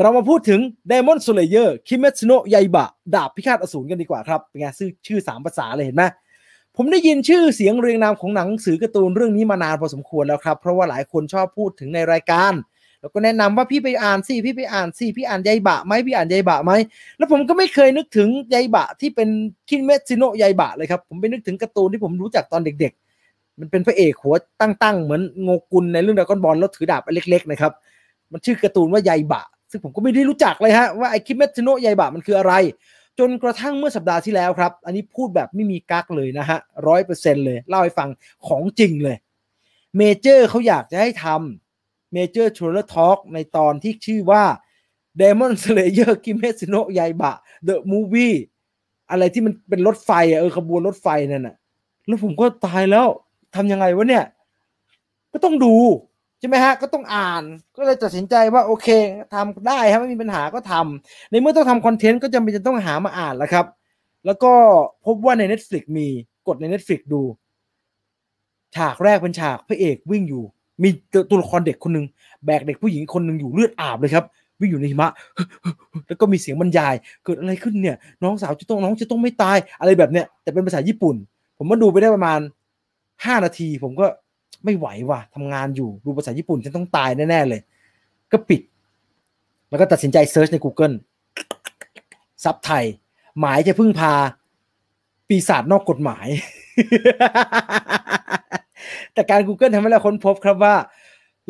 เรามาพูดถึงดมอนโซเลเยอร์คิเมซโนยายบะดาบพิฆาตอสูรกันดีกว่าครับ เป็นไงชื่อชื่อ3ภาษาเลยเห็นไหมผมได้ยินชื่อเสียงเรียงนามของหนังสือการ์ตูนเรื่องนี้มานานพอสมควรแล้วครับ เพราะว่าหลายคนชอบพูดถึงในรายการ แล้วก็แนะนำว่าพี่ไปอ่านสิพี่ไปอ่านสิพี่อ่านยายบะไหมพี่อ่านยายบะไหมแล้วผมก็ไม่เคยนึกถึงยายบะที่เป็นคินเมซิโนยายบะเลยครับผมไปนึกถึงการ์ตูนที่ผมรู้จักตอนเด็ก ๆ มันเป็นพระเอกหัวตั้ง ๆ เหมือนงกุลในเรื่องดาก้อนบอลแล้วถือดาบเล็กๆนะครับมันชื่อการ์ตูนว่ายายบะซึ่งผมก็ไม่ได้รู้จักเลยฮะว่า ไอคิเมทโนใยายบะมันคืออะไร จนกระทั่งเมื่อสัปดาห์ที่แล้วครับ อันนี้พูดแบบไม่มีกักเลยนะฮะร้อยเปอร์เซ็นต์เลย เล่าให้ฟังของจริงเลย เมเจอร์เขาอยากจะให้ทำเมเจอร์ทัวร์ทอล์กในตอนที่ชื่อว่า Demon Slayer คิเมซโนะยายบะ The Movie อะไรที่มันเป็นรถไฟเออขบวนรถไฟนั่นน่ะแล้วผมก็ตายแล้วทำยังไงวะเนี่ย ก็ต้องดูใช่ไหมฮะก็ต้องอ่านก็เลยตัดสินใจว่า โอเค ทำได้ฮะไม่มีปัญหาก็ทำ ในเมื่อต้องทำคอนเทนต์ก็จำเป็นจะต้องหามาอ่านแล้วครับ แล้วก็พบว่าใน Netflix มีกดใน Netflix ดู ฉากแรกเป็นฉากพระเอกวิ่งอยู่ มีตัวละครเด็กคนหนึ่งแบกเด็กผู้หญิงคนหนึ่งอยู่เลือดอาบเลยครับ วิ่งอยู่ในหิมะ แล้วก็มีเสียงบรรยาย เกิดอะไรขึ้นเนี่ย น้องสาวจะต้องน้องจะต้องไม่ตายอะไรแบบเนี้ย แต่เป็นภาษาญี่ปุ่น ผมมาดูไปได้ประมาณห้านาทีผมก็ไม่ไหวว่ะทำงานอยู่ดูภาษาญี่ปุ่นฉันต้องตายแน่ ๆ เลย ก็ปิด แล้วก็ตัดสินใจเซิร์ชใน Google ซับไทย หมายจะพึ่งพา ปีศาจนอกกฎหมาย แต่การ Google ทำให้เราค้นพบครับว่า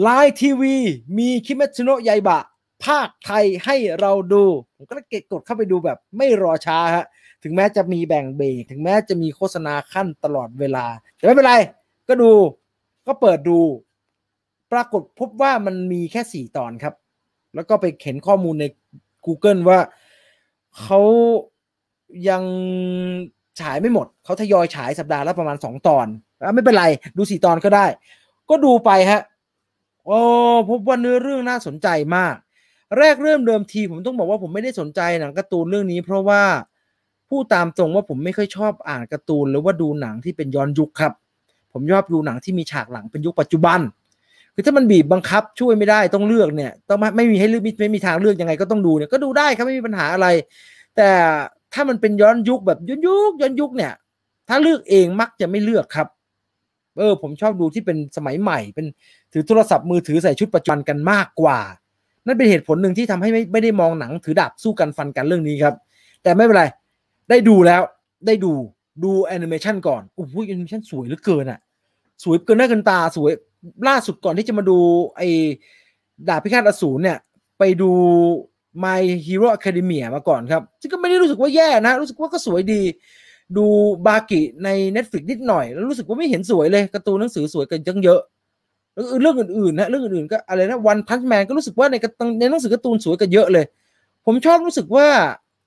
ไลน์ทีวีมีคิเมชโนะไยบะ ภาคไทยให้เราดู ผมก็เกกดเข้าไปดูแบบ ไม่รอช้าฮะถึงแม้จะมีแบ่งเบรกถึงแม้จะมีโฆษณาขั้นตลอดเวลา แต่ไม่เป็นไรก็ดูก็เปิดดูปรากฏพบว่ามันมีแค่สี่ตอนครับ แล้วก็ไปเข็นข้อมูลใน Google ว่าเขายังฉายไม่หมดเขาทยอยฉายสัปดาห์ละประมาณสองตอน ไม่เป็นไรดูสี่ตอนก็ได้ ก็ดูไปฮะโอ้พบว่าเนื้อเรื่องน่าสนใจมาก แรกเริ่มเดิมทีผมต้องบอกว่าผมไม่ได้สนใจหนังการ์ตูนเรื่องนี้ เพราะว่าผู้ตามตรงว่าผมไม่ค่อยชอบอ่านการ์ตูนหรือว่าดูหนังที่เป็นย้อนยุคครับผมชอบดูหนังที่มีฉากหลังเป็นยุคปัจจุบัน คือถ้ามันบีบบังคับช่วยไม่ได้ต้องเลือกเนี่ย ต้องไม่มีให้เลือกไม่มีทางเลือกยังไงก็ต้องดูเนี่ยก็ดูได้ครับไม่มีปัญหาอะไร แต่ถ้ามันเป็นย้อนยุคแบบย้อนยุคย้อนยุคเนี่ย ถ้าเลือกเองมักจะไม่เลือกครับ เออผมชอบดูที่เป็นสมัยใหม่ เป็นถือโทรศัพท์มือถือใส่ชุดปัจจุบันกันมากกว่า นั่นเป็นเหตุผลหนึ่งที่ทำให้ไม่ไม่ได้มองหนังถือดาบสู้กันฟันกันเรื่องนี้ครับ แต่ไม่เป็นไรได้ดูแล้วได้ดูดูแอนิเมชันก่อนโอ้โหแอนิเมชันสวยเหลือเกินอะ่ะสวยเกินหน้าเกินตาสวยล่าสุดก่อนที่จะมาดูไอ้ดาบพิฆาตอสูรเนี่ย ไปดู My Hero Academia มาก่อนครับซึ่งก็ไม่ได้รู้สึกว่าแย่นะ รู้สึกว่าก็สวยดีดูบากิใน Netflix นิดหน่อย แล้วรู้สึกว่าไม่เห็นสวยเลยการ์ตูนหนังสือสวยกันจังเยอะแล้วเรื่องอื่นๆนะเรื่องอื่นๆก็อะไรนะวันพันแมนก็รู้สึกว่าในในหนังสือการ์ตูนสวยกันเยอะเลย ผมชอบรู้สึกว่า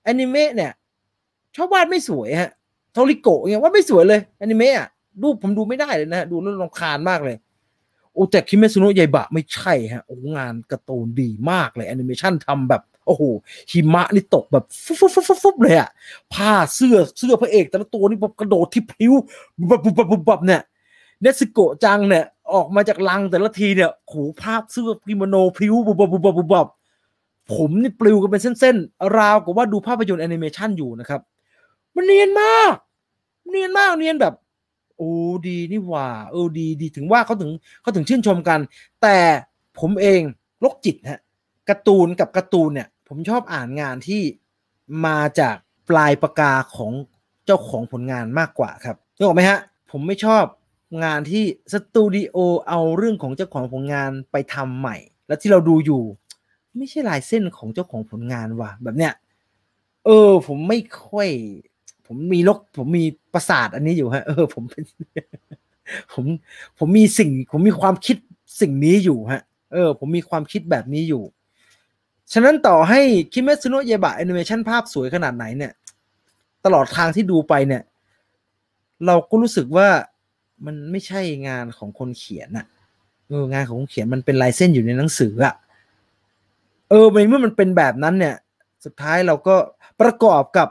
แอนิเมะเนี่ย ชอบวาดไม่สวยฮะโทริโกะเงี้ยวาดไม่สวยเลยแอนิเมะอ่ะรูปผมดูไม่ได้เลยนะ ดูแล้วรำคาญมากเลย โอ้แต่คิเมซุโนะใหญ่บะ ไม่ใช่ฮะโอ้ งานกระตูนดีมากเลยแอนิเมชันทำแบบ โอ้โหหิมะ นี่ตกแบบฟุบฟุบฟุบฟุบเลยอะผ้าเสื้อเสื้อพระเอก แต่ละตัวนี่แบบกระโดดที่พลิ้วบับบับบับเนี่ยเนสโกจังเนี่ย ออกมาจากลังแต่ละทีเนี่ยขูภาพเสื้อกิโมโนพลิ้วบบบุบบุบบบผมนี่ปลิวกันเป็นเส้นๆราวกับว่าดูภาพยนตร์แอนิเมชันอยู่นะครับ มันเนียนมากเนียนมากเนียนแบบโอ้ดีนี่ว่าเออดีดี ถึงว่าเขาถึงเขาถึงชื่นชมกัน แต่ผมเองโรคจิตฮะการ์ตูนกับการ์ตูนเนี่ยผมชอบอ่านงานที่มาจากปลายปากกาของเจ้าของผลงานมากกว่าครับนึกออกไหมฮะผมไม่ชอบงานที่สตูดิโอเอาเรื่องของเจ้าของผลงานไปทำใหม่แล้วที่เราดูอยู่ ไม่ใช่ลายเส้นของเจ้าของผลงานว่ะแบบเนี้ยเออผมไม่ค่อยผมมีลรผมมีประสาทอันนี้อยู่ฮะ เออ ผมเป็นผมผมมีสิ่งผมมีความคิดสิ่งนี้อยู่ฮะ เออ ผมมีความคิดแบบนี้อยู่ ฉะนั้นต่อให้คิเมซุโนะเยบะแอนิเมชันภาพสวยขนาดไหนเนี่ย ตลอดทางที่ดูไปเนี่ย เราก็รู้สึกว่ามันไม่ใช่งานของคนเขียนอะเอองานของคนเขียนมันเป็นลายเส้นอยู่ในหนังสืออะเออในเมื่อมันเป็นแบบนั้นเนี่ย สุดท้ายเราก็ประกอบกับ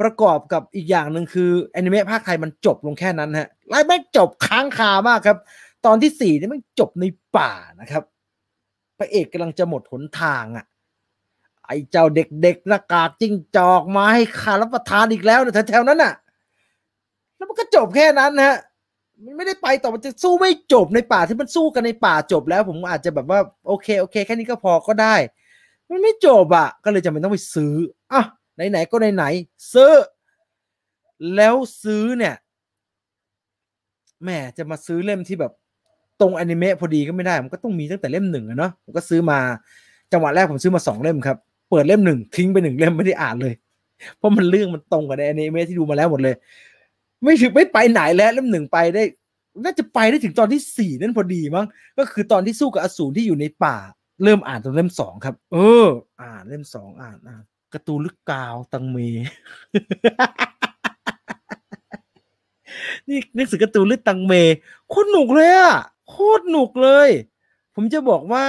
ประกอบกับอีกอย่างหนึ่งคือแอนิเมะภาคไทยมันจบลงแค่นั้นฮะไล่ไม่จบค้างคามากครับ ตอนที่สี่นี่มันจบในป่านะครับ พระเอกกำลังจะหมดหนทางอะ่ะ ไอ้เจ้าเด็กๆหน้ากากจิ้งจอกมาให้ข้ารับประทานอีกแล้วนแถวๆนั้นอ่ะ แล้วมันก็จบแค่นั้นฮะมันไม่ได้ไปต่อ มันจะสู้ไม่จบในป่าที่มันสู้กันในป่าจบแล้ว ผมอาจจะแบบว่าโอเคโอเค แค่นี้ก็พอก็ได้มันไม่จบอะ่ะก็เลยจำเป็นต้องไปซื้ออ่ะไหนๆก็ไหนๆซื้อ แล้วซื้อเนี่ย แม่จะมาซื้อเล่มที่แบบตรงอนิเมะพอดีก็ไม่ได้มัน ก็ต้องมีตั้งแต่เล่มหนึ่งอะเนาะผมก็ซื้อมาจังหวะแรกผมซื้อมาสองเล่มครับ เปิดเล่มหนึ่งทิ้งไปหนึ่งเล่มไม่ได้อ่านเลย เพราะมันเรื่องมันตรงกับในอนิเมะที่ดูมาแล้วหมดเลย ไม่ถึงไม่ไปไหนแล้วเล่มหนึ่งไปได้ น่าจะไปได้ถึงตอนที่สี่นั่นพอดีมั้งก็คือตอนที่สู้กับอสูรที่อยู่ในป่า เริ่มอ่านตอนเล่มสองครับ เออ อ่านเล่มสองอ่านอ่านกระตูลึกกาวตังเม นี่นังสือกระตูลึกตังเมโคตรหนุกเลยอะโคตรหนุกเลย ผมจะบอกว่า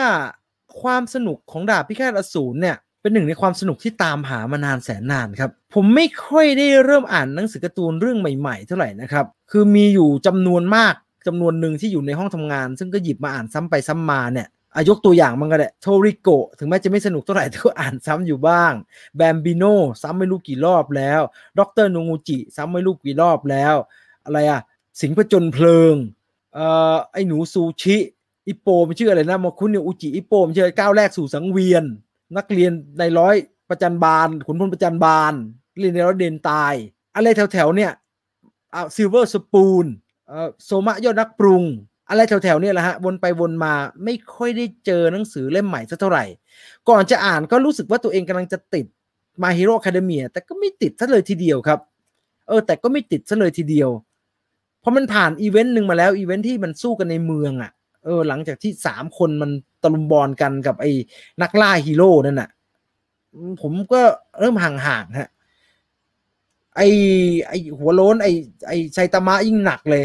ความสนุกของดาบพิฆาตอสูรเนี่ย เป็นหนึ่งในความสนุกที่ตามหามานานแสนนานครับ ผมไม่ค่อยได้เริ่มอ่านหนังสือการ์ตูนเรื่องใหม่ๆเท่าไหร่นะครับ คือมีอยู่จำนวนมากจำนวนหนึ่งที่อยู่ในห้องทำงาน ซึ่งก็หยิบมาอ่านซ้ำไปซ้ามาเนี่ยอายกตัวอย่างมันก็ได้โทริโกถึงแม้จะไม่สนุกเท่าไหร่แต่ก็อ่านซ้ำอยู่บ้างแบมบิโน ซ้ำไม่รู้กี่รอบแล้วด็อกเตอร์นูงูจิ ซ้ำไม่รู้กี่รอบแล้ว อะไรอะสิงห์ประจนเพลิงเอ่อไอหนูซูชิอิโปมันชื่ออะไรนะมาคุณเนี่ยอุจิอิโปมันชื่อก้าวแรกสู่สังเวียน นักเรียนในร้อยประจันบาลขุนพลประจันบาลเรียนในร้อยเดนตาย อะไรแถวๆเนี่ยเอาซิลเวอร์สปูนเอ่อโซมะยอดนักปรุงอะไรแถวๆเนี่ยแหละฮะ วนไปวนมาไม่ค่อยได้เจอหนังสือเล่มใหม่สักเท่าไหร่ ก่อนจะอ่านก็รู้สึกว่าตัวเองกำลังจะติดาฮ h โร่คาเดเมียแต่ก็ไม่ติดซะเลยทีเดียวครับ เออแต่ก็ไม่ติดซะเลยทีเดียวเพราะมันผ่านอีเวนต์หนึ่งมาแล้ว อีเวนต์ที่มันสู้กันในเมืองอะ่ะ เออ หลังจากที่สามคนมันตะลุมบอลกันกับไอ้นักล่าฮีโร่นั่นน่ะผมก็เริ่มห่างๆฮะไอ้ไอ้หัวโล้นไอ้ไอ้ชซยตามะยิ่งหนักเลย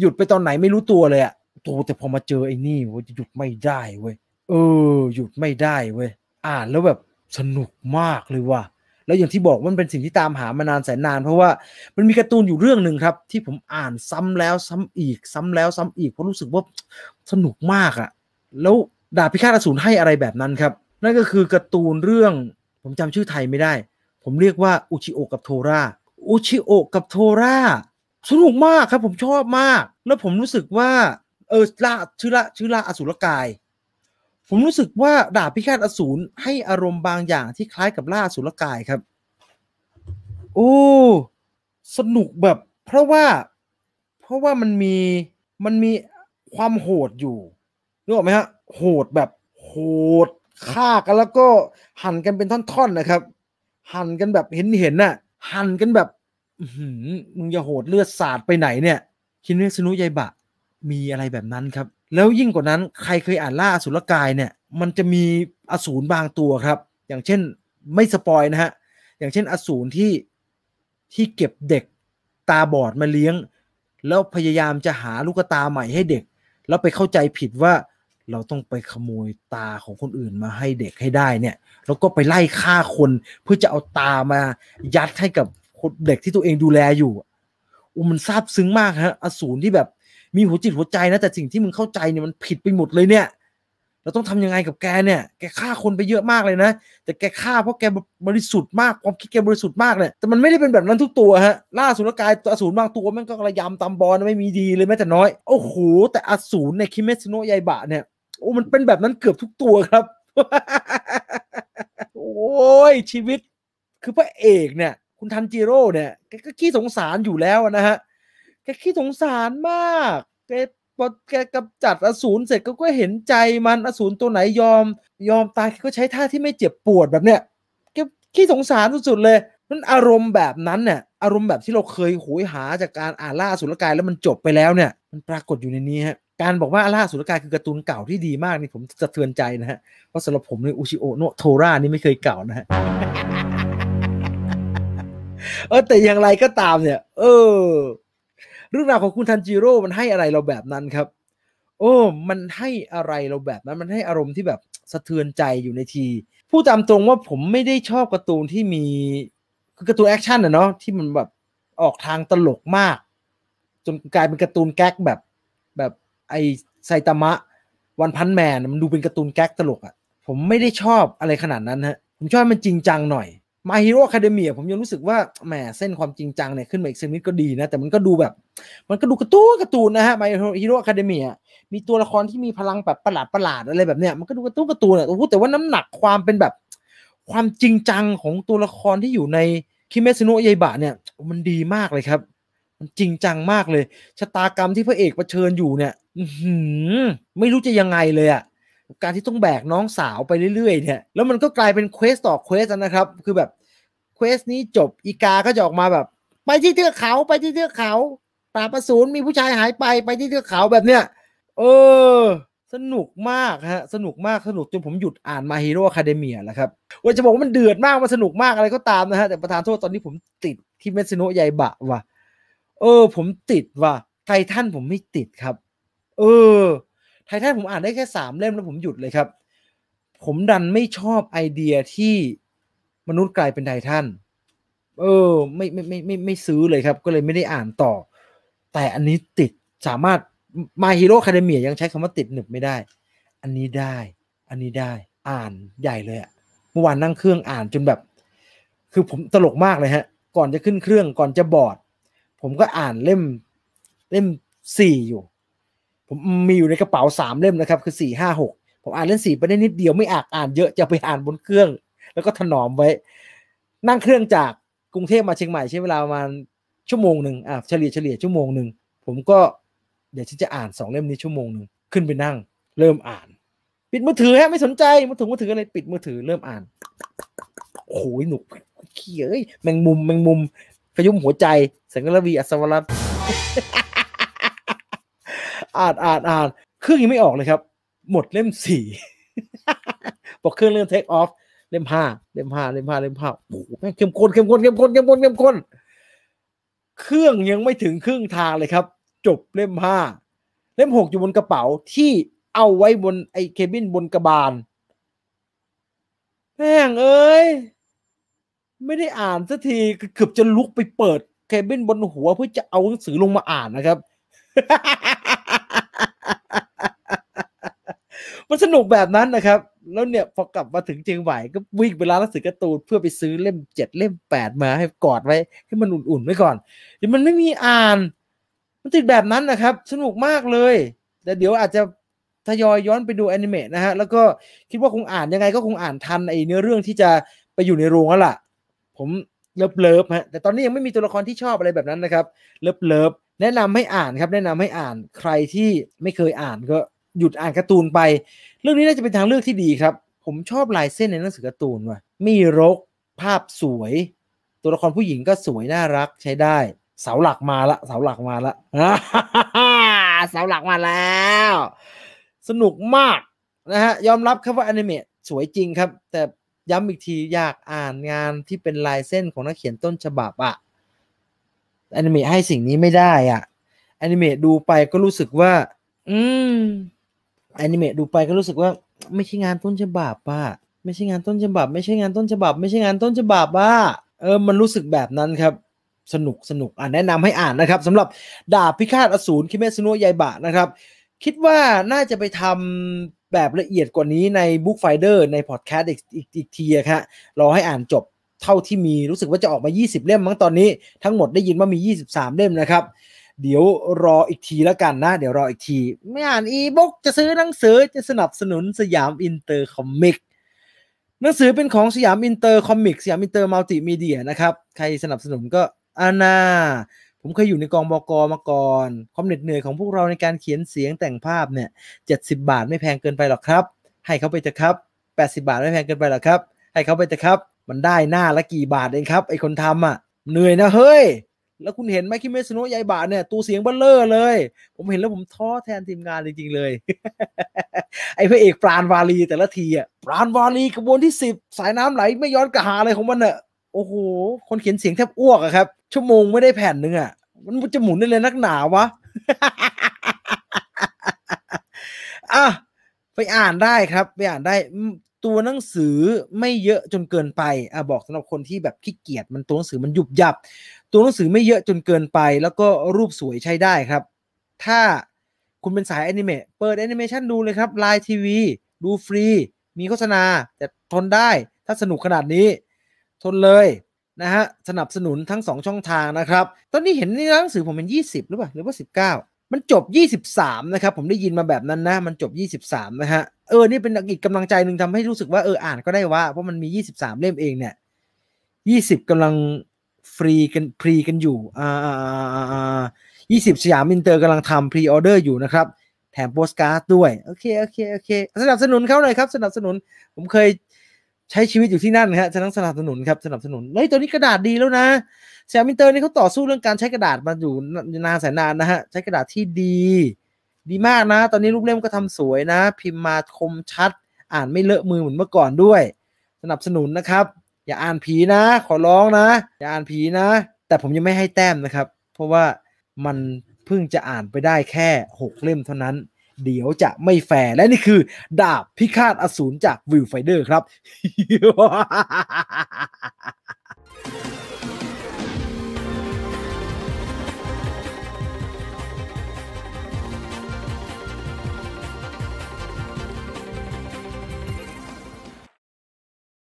หยุดไปตอนไหนไม่รู้ตัวเลยอะโตแต่พอมาเจอไอ้นี่เว้ยหยุดไม่ได้เว้ย เออหยุดไม่ได้เว้ย อ่านแล้วแบบสนุกมากเลยว่ะ แล้วอย่างที่บอกมันเป็นสิ่งที่ตามหามานานแสนนานเพราะว่า มันมีการ์ตูนอยู่เรื่องหนึ่งครับ ที่ผมอ่านซ้ำแล้วซ้ำอีก ซ้ำแล้วซ้ำอีกเพราะรู้สึกว่าสนุกมากอะแล้วดาบพิฆาตอสูรให้อะไรแบบนั้นครับ นั่นก็คือการ์ตูนเรื่อง ผมจำชื่อไทยไม่ได้ ผมเรียกว่าอุชิโอกับโทราอุชิโอกับโทราสนุกมากครับ ผมชอบมากแล้วผมรู้สึกว่า เออละชื่อละชื่อละอสุรกาย ผมรู้สึกว่าดาบพิฆาตอสูรให้อารมณ์บางอย่างที่คล้ายกับล่าอสุรกายครับ โอ้สนุกแบบ เพราะว่าเพราะว่ามันมีมันมีความโหดอยู่รู้ไหมฮะโหดแบบโหดฆ่ากันแล้วก็หั่นกันเป็นท่อนๆนะครับ หั่นกันแบบเห็นๆน่ะหั่นกันแบบมึงจะโหดเลือดสาดไปไหนเนี่ย คินเมซนุยายบะ มีอะไรแบบนั้นครับ แล้วยิ่งกว่านั้นใครเคยอ่านล่าอสุรกายเนี่ย มันจะมี อสูรบางตัวครับ อย่างเช่นไม่สปอยนะฮะ อย่างเช่นอสูรที่ที่เก็บเด็กตาบอดมาเลี้ยง แล้วพยายามจะหาลูกตาใหม่ให้เด็ก แล้วไปเข้าใจผิดว่าเราต้องไปขโมยตาของคนอื่นมาให้เด็กให้ได้เนี่ย แล้วก็ไปไล่ฆ่าคน เพื่อจะเอาตามายัดให้กับเด็กที่ตัวเองดูแลอยู่อุมันซาบซึ้งมากฮะอสูรที่แบบ มีหัวจิตหัวใจนะ แต่สิ่งที่มึงเข้าใจเนี่ยมันผิดไปหมดเลยเนี่ย เราต้องทำยังไงกับแกเนี่ยแกฆ่าคนไปเยอะมากเลยนะ แต่แกฆ่าเพราะแกบริสุทธิ์มากความคิดแกบริสุทธิ์มากเลยแต่มันไม่ได้เป็นแบบนั้นทุกตัวฮะล่าสุรกายอสูรบางตัวมันก็ระยำตำบอลไม่มีดีเลยแม้แต่น้อย โอ้โห แต่อสูรในคิเมสโนะยายบะเนี่ยโอ้มันเป็นแบบนั้นเกือบทุกตัวครับ โอ้ยชีวิต คือพระเอกเนี่ยคุณทันจิโร่เนี่ยแกก็ขี้สงสารอยู่แล้วนะฮะแกขี้สงสารมากแกพอแกกำจัดอสูรเสร็จก็ก็เห็นใจมันอสูรตัวไหนยอมยอมตายก็ใช้ท่าที่ไม่เจ็บปวดแบบเนี้ยแกขี้สงสารสุดๆเลยนั่นอารมณ์แบบนั้นเนี่ยอารมณ์แบบที่เราเคยหหยหาจากการอ่านล่าสุรกายแล้วมันจบไปแล้วเนี่ย มันปรากฏอยู่ในนี้ฮะ การบอกว่าล่าสุรกายคือการ์ตูนเก่าที่ดีมากนี่ผมสะเทือนใจนะฮะ เพราะสำหรับผมเนี่ยอุชิโอโนโทรานี่ไม่เคยเก่านะฮะเออแต่อย่างไรก็ตามเนี่ยเออเรื่องราวของคุณทันจิโร่มันให้อะไรเราแบบนั้นครับ โอ้มันให้อะไรเราแบบนั้น มันให้อารมณ์ที่แบบสะเทือนใจอยู่ในทีพูดตามตรงว่าผมไม่ได้ชอบการ์ตูนที่มีคือการ์ตูนแอคชั่นอะเนาะที่มันแบบออกทางตลกมาก จนกลายเป็นการ์ตูนแก๊กแบบ แบบไอไซตามะ วันพันแมนมันดูเป็นการ์ตูนแก๊กตลกอะผมไม่ได้ชอบอะไรขนาดนั้นฮะผมชอบมันจริงจังหน่อยมาฮีโร่คาเดเมียผมยังรู้สึกว่าแหมเส้นความจริงจังเนี่ยขึ้นมาอีกเซนนิดก็ดีนะแต่มันก็ดูแบบ มันก็ดูกระตุ้นกระตูนนะฮะมาฮีโร่คาเดเมียมีตัวละครที่มีพลังแบบประหลาดประหลาดอะไรแบบเนี้ยมันก็ดูกระตุ้นกระตูนอ่ะ้แต่ว่าน้ำหนักความเป็นแบบ ความจริงจังของตัวละครที่อยู่ในคิเมซุโนะยัยบะเนี่ยมันดีมากเลยครับ มันจริงจังมากเลยชะตากรรมที่พระเอกเผชิญอยู่เนี่ยไม่รู้จะยังไงเลยอ่ะการที่ต้องแบกน้องสาวไปเรื่อยๆเนี่ย แล้วมันก็กลายเป็นเควสต่อ เควสนะครับ คือแบบเควสนี้จบอีกา ก็จะออกมาแบบไปที่เทือกเขา ไปที่เทือกเขาปราบประสูนมีผู้ชายหายไป ไปที่เทือกเขาแบบเนี้ย เออ สนุกมากฮะ สนุกมาก สนุกจนผมหยุดอ่านมาฮีโร่อะคาเดเมียแล้วครับ ว่าจะบอกว่ามันเดือดมากมันสนุกมากอะไรก็ตามนะฮะ แต่ประธานโทษตอนนี้ผมติดที่เมสโนใหญ่บะว่ะเออ ผมติดว่ะไททันผมไม่ติดครับ เออไททันผมอ่านได้แค่สามเล่มแล้วผมหยุดเลยครับ ผมดันไม่ชอบไอเดียที่มนุษย์กลายเป็นไททันเออไม่ไม่ไม่ไม่ไม่ซื้อเลยครับก็เลยไม่ได้อ่านต่อ แต่อันนี้ติดสามารถมาฮีโร่คาเดเมียยังใช้คำว่าติดหนึบไม่ได้ อันนี้ได้อันนี้ได้อ่านใหญ่เลยอะเมื่อวานนั่งเครื่องอ่านจนแบบ คือผมตลกมากเลยฮะ ก่อนจะขึ้นเครื่องก่อนจะบอดผมก็อ่านเล่ม เล่มสี่อยู่ผมมีอยู่ในกระเป๋าสามเล่มนะครับคือสี่ห้าหกผมอ่านเล่นสี่ไปได้นิดเดียวไม่อ่านอ่านเยอะจะไปอ่านบนเครื่อง แล้วก็ถนอมไว้ นั่งเครื่องจากกรุงเทพมาเชียงใหม่ใช้เวลาประมาณชั่วโมงหนึ่งอ่าเฉลี่ยเฉลี่ยชั่วโมงหนึ่งผมก็ เดี๋ยวฉันจะอ่านสองเล่มนี้ชั่วโมงหนึ่งขึ้นไปนั่งเริ่มอ่าน ปิดมือถือฮะไม่สนใจมือถือมือถืออะไรปิดมือถือเริ่มอ่านโอ้ยหนุกเขี้ยแมงมุมแมงมุมพยุมหัวใจ สังกะระวีอัศวรัตน์อ่านอ่านอ่านเครื่องยังไม่ออกเลยครับ หมดเล่มสี่บอกเครื่องเรื่องเทคออฟเล่มห้าเล่มห้าเล่มห้าเล่มห้าโอ้โหเข้มข้นเข้มข้นเข้มข้นเข้มข้นเข้มข้นเครื่องยังไม่ถึงครึ่งทางเลยครับ จบเล่มห้าเล่มหกอยู่บนกระเป๋าที่เอาไว้บนไอ้เคบินบนกระบาลแม่งเอ้ยไม่ได้อ่านสักทีเกือบจะลุกไปเปิด เคบินบนหัว เพื่อจะเอาหนังสือลงมาอ่านนะครับมันสนุกแบบนั้นนะครับ แล้วเนี่ยพอกลับมาถึงเชียงใหม่ก็วิ่งไปร้านหนังสือการ์ตูนเพื่อไปซื้อเล่มเจ็ดเล่มแปดมาให้กอดไว้ ให้มันอุ่นๆ ไว้ก่อนเดี๋ยวมันไม่มีอ่าน มันติดแบบนั้นนะครับ สนุกมากเลย แต่เดี๋ยวอาจจะทยอยย้อนไปดูแอนิเมะนะฮะแล้วก็คิดว่าคงอ่านยังไง ก็คงอ่านทันไอเนื้อเรื่องที่จะไปอยู่ในโรงแล้วล่ะผมเลิฟเลิฟฮะแต่ตอนนี้ยังไม่มีตัวละครที่ชอบอะไรแบบนั้นนะครับเลิฟเลิฟแนะนำให้อ่านครับ แนะนำให้อ่านใครที่ไม่เคยอ่านก็หยุดอ่านการ์ตูนไป เรื่องนี้น่าจะเป็นทางเลือกที่ดีครับ ผมชอบลายเส้นในหนังสือการ์ตูนว่ะ มีรกภาพสวย ตัวละครผู้หญิงก็สวยน่ารักใช้ได้ เสาหลักมาละ เสาหลักมาละเสาหลักมาแล้ว สนุกมาก นะฮะ ยอมรับครับว่าอนิเมะสวยจริงครับ แต่ย้ำอีกที อยากอ่านงานที่เป็นลายเส้นของนักเขียนต้นฉบับอะอนิเมะให้สิ่งนี้ไม่ได้อะอนิเมะดูไปก็รู้สึกว่า อืมแอนิเมะดูไปก็รู้สึกว่าไม่ใช่งานต้นฉบับป้าไม่ใช่งานต้นฉบับ ไม่ใช่งานต้นฉบับไม่ใช่งานต้นฉบับป้าเออมันรู้สึกแบบนั้นครับ สนุกสนุกอ่านแนะนำให้อ่านนะครับสำหรับดาบ พิฆาตอสูรคิเมสุโนะยายบะนะครับคิดว่าน่าจะไปทำแบบละเอียดกว่านี้ในบุ๊กไฟเดอร์ในพอดแคสต์อีกอีกทีครับรอให้อ่านจบเท่าที่มีรู้สึกว่าจะออกมา 20 เล่มมั้งตอนนี้ ทั้งหมดได้ยินว่ามี 23 เล่มนะครับเดี๋ยวรออีกทีแล้วกันนะ เดี๋ยวรออีกที ไม่อ่านอีบุ๊กจะซื้อหนังสือจะสนับสนุนสยามอินเตอร์คอมมิกหนังสือเป็นของสยามอินเตอร์คอมมิกสยามอินเตอร์มัลติมีเดียนะครับ ใครสนับสนุนก็อาณาผมเคยอยู่ในกองบกมาก่อนความเหน็ดเหนื่อยของพวกเราในการเขียนเสียงแต่งภาพเนี่ยเจ็ดสิบาทไม่แพงเกินไปหรอกครับ ให้เขาไปเถอะครับแปดสิบาทไม่แพงเกินไปหรอกครับให้เขาไปเถอะครับมันได้หน้าละกี่บาทเองครับไอคนทำอ่ะ เหนื่อยนะเฮ้ยแล้วคุณเห็นไหมคิเมสโนะยายบาเนี่ยตัวเสียงเบลเลอร์เลย ผมเห็นแล้วผมท้อแทนทีมงานจริงๆเลยไอ้พระเอกปราณวาลีแต่ละที อ่ะ ปราณวาลีกระบวนที่สิบสายน้ำไหลไม่ย้อนกระหาเลยของมันเนอะโอ้โหคนเขียนเสียงแทบอ้วกอะครับ ชั่วโมงไม่ได้แผ่นหนึ่งอะมันจะหมุนได้เลยนักหนาวะอ่ะไปอ่านได้ครับไปอ่านได้ตัวหนังสือไม่เยอะจนเกินไป อ่ะบอกสำหรับคนที่แบบขี้เกียจ มันตัวหนังสือมันหยุบหยับ ตัวหนังสือไม่เยอะจนเกินไป แล้วก็รูปสวยใช้ได้ครับ ถ้าคุณเป็นสายแอนิเมะ เปิดแอนิเมชันดูเลยครับ ไลน์ทีวีดูฟรี มีโฆษณา แต่ทนได้ ถ้าสนุกขนาดนี้ ทนเลยนะฮะ สนับสนุนทั้ง 2 ช่องทางนะครับ ตอนนี้เห็นในหนังสือผมเป็น 20 หรือเปล่าหรือว่า 19 มันจบ 23นะครับ ผมได้ยินมาแบบนั้นนะ มันจบ 23นะฮะเออ นี่เป็นอีกกำลังใจหนึ่งทำให้รู้สึกว่าเอออ่านก็ได้ว่าเพราะมันมียี่สิบสามเล่มเองเนี่ยยี่สิบกำลังฟรีกันพรีกันอยู่ อ่าอ่าอ่ายี่สิบสยามอินเตอร์กำลังทำพรีออเดอร์อยู่นะครับ แถมโปสการ์ดด้วย โอเค โอเค โอเค สนับสนุนเขาหน่อยครับ สนับสนุน ผมเคยใช้ชีวิตอยู่ที่นั่นฮะฉะนั้นสนับสนุนครับ สนับสนุนเฮ้ยตัวนี้กระดาษดีแล้วนะ สยามอินเตอร์นี่เขาต่อสู้เรื่องการใช้กระดาษมาอยู่นานแสนนานนะฮะ ใช้กระดาษที่ดีดีมากนะ ตอนนี้รูปเล่มก็ทำสวยนะ พิมพ์มาคมชัด อ่านไม่เลอะมือเหมือนเมื่อก่อนด้วย สนับสนุนนะครับ อย่าอ่านผีนะ ขอร้องนะ อย่าอ่านผีนะ แต่ผมยังไม่ให้แต้มนะครับ เพราะว่ามันเพิ่งจะอ่านไปได้แค่6เล่มเท่านั้น เดี๋ยวจะไม่แฟร์ และนี่คือดาบพิฆาตอสูรจากวิวไฟเดอร์ครับ